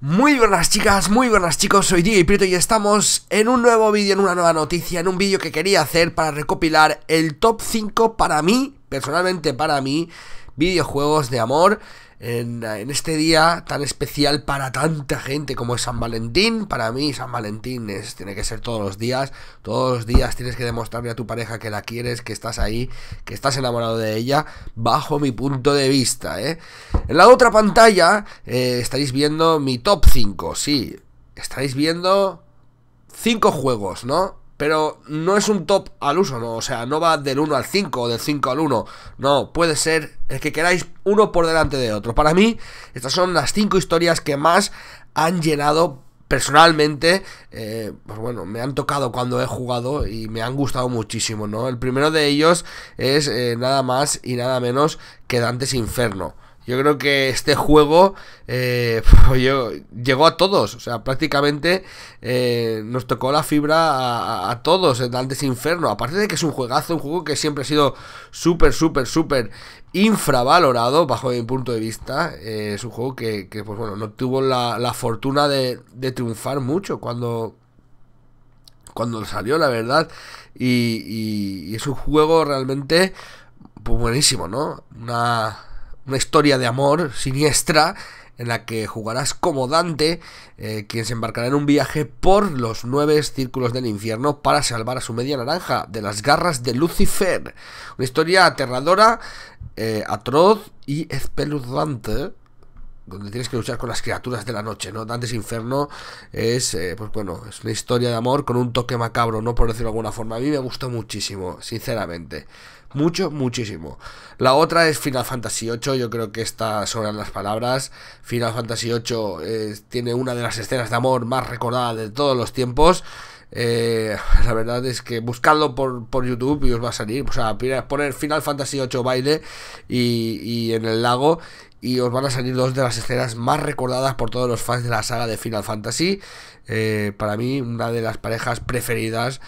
Muy buenas chicas, muy buenas chicos, soy DJ Prieto y estamos en un nuevo vídeo, en una nueva noticia, en un vídeo que quería hacer para recopilar el top 5 para mí, personalmente para mí, videojuegos de amor en, este día tan especial para tanta gente como es San Valentín. Para mí San Valentín tiene que ser todos los días. Todos los días tienes que demostrarle a tu pareja que la quieres, que estás ahí, que estás enamorado de ella, bajo mi punto de vista. ¿eh? En la otra pantalla eh, estáis viendo mi top 5, sí. estáis viendo 5 juegos, ¿no? Pero no es un top al uso, ¿no? O sea, no va del 1 al 5 o del 5 al 1. No, puede ser el que queráis uno por delante de otro. Para mí, estas son las 5 historias que más han llenado personalmente, eh, pues bueno, me han tocado cuando he jugado y me han gustado muchísimo, ¿no? El primero de ellos es eh, nada más y nada menos que Dantes Inferno. Yo creo que este juego eh, llegó a todos, o sea, prácticamente eh, nos tocó la fibra a, a todos, En Dantes Inferno. Aparte de que es un juegazo, un juego que siempre ha sido súper, súper, súper infravalorado bajo mi punto de vista. Eh, es un juego que, pues bueno, no tuvo la, fortuna de, triunfar mucho cuando, cuando salió, la verdad. Y, es un juego realmente pues, buenísimo, ¿no? Una, una historia de amor siniestra en la que jugarás como Dante, eh, quien se embarcará en un viaje por los nueve círculos del infierno para salvar a su media naranja de las garras de Lucifer. Una historia aterradora, eh, atroz y espeluznante. Donde tienes que luchar con las criaturas de la noche, ¿no? Dante's Inferno es, eh, pues bueno, es una historia de amor con un toque macabro, ¿no? Por decirlo de alguna forma. A mí me gustó muchísimo, sinceramente. Mucho, muchísimo. La otra es Final Fantasy VIII, yo creo que estas sobran las palabras. Final Fantasy VIII eh, tiene una de las escenas de amor más recordadas... de todos los tiempos. Eh, la verdad es que buscadlo por, YouTube y os va a salir. O sea, poner Final Fantasy VIII baile y, en el lago. Y os van a salir dos de las escenas más recordadas por todos los fans de la saga de Final Fantasy. Eh, para mí, una de las parejas preferidas,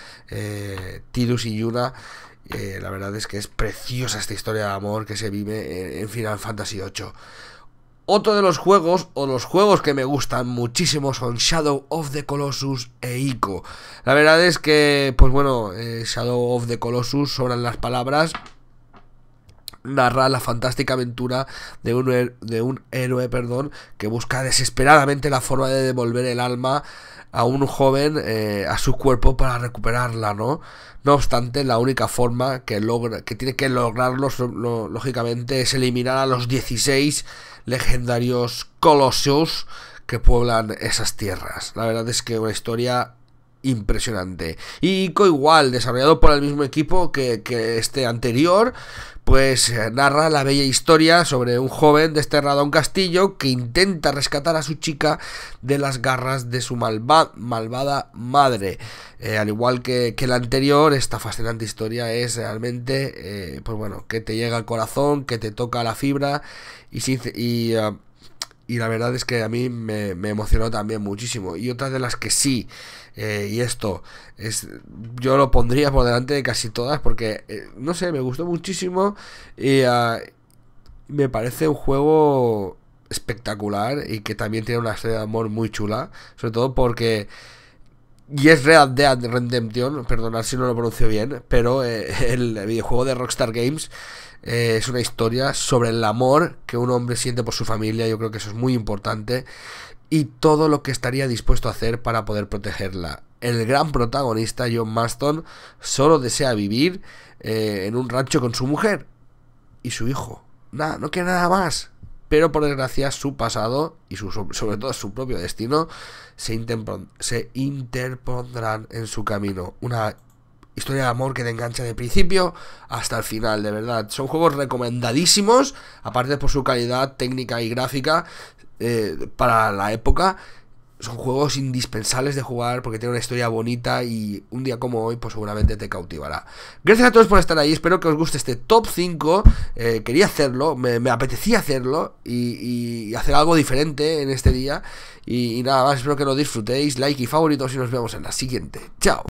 Tidus y Yuna. Eh, la verdad es que es preciosa esta historia de amor que se vive en Final Fantasy VIII. Otro de los juegos, o los juegos que me gustan muchísimo, son Shadow of the Colossus e Ico. La verdad es que, pues bueno, eh, Shadow of the Colossus sobran las palabras, narra la fantástica aventura de un, de un héroe perdón, que busca desesperadamente la forma de devolver el alma a un joven eh, a su cuerpo para recuperarla, ¿no? No obstante, la única forma que, logra, que tiene que lograrlo, lógicamente, es eliminar a los 16 legendarios colosos que pueblan esas tierras. La verdad es que una historia impresionante. Y igual, desarrollado por el mismo equipo que, este anterior, pues eh, narra la bella historia sobre un joven desterrado a un castillo que intenta rescatar a su chica de las garras de su malvada madre. Eh, al igual que, que, el anterior, esta fascinante historia es realmente, eh, pues bueno, que te llega al corazón, que te toca la fibra y, y y la verdad es que a mí me, emocionó también muchísimo. Y otras de las que sí, eh, y esto, es, yo lo pondría por delante de casi todas porque, eh, no sé, me gustó muchísimo y ah, me parece un juego espectacular y que también tiene una historia de amor muy chula, sobre todo porque y es Red Dead Redemption, perdonad si no lo pronuncio bien, pero eh, el videojuego de Rockstar Games eh, es una historia sobre el amor que un hombre siente por su familia, yo creo que eso es muy importante, y todo lo que estaría dispuesto a hacer para poder protegerla. El gran protagonista, John Maston, solo desea vivir eh, en un rancho con su mujer y su hijo. Nada, no quiere nada más pero por desgracia su pasado y sobre todo su propio destino se, interpondrán en su camino. Una historia de amor que te engancha de principio hasta el final, de verdad. Son juegos recomendadísimos, aparte por su calidad técnica y gráfica eh, para la época son juegos indispensables de jugar porque tienen una historia bonita y un día como hoy pues seguramente te cautivará. Gracias a todos por estar ahí, espero que os guste este top 5, eh, quería hacerlo, me, apetecía hacerlo y, hacer algo diferente en este día y, nada más, espero que lo disfrutéis, like y favoritos y nos vemos en la siguiente. Chao.